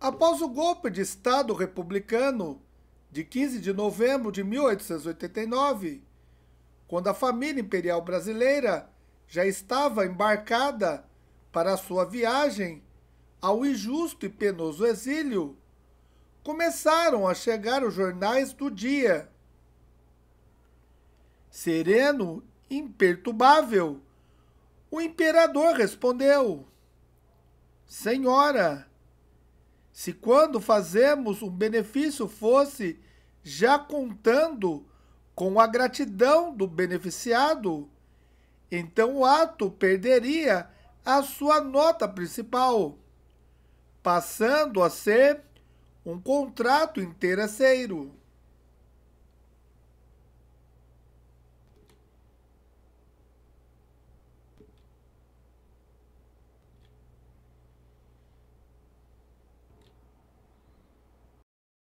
Após o golpe de Estado republicano de 15 de novembro de 1889, quando a família imperial brasileira já estava embarcada para sua viagem ao injusto e penoso exílio, começaram a chegar os jornais do dia. Sereno, imperturbável, o imperador respondeu: Senhora, se quando fazemos um benefício fosse já contando com a gratidão do beneficiado, então o ato perderia a sua nota principal, passando a ser um contrato interesseiro.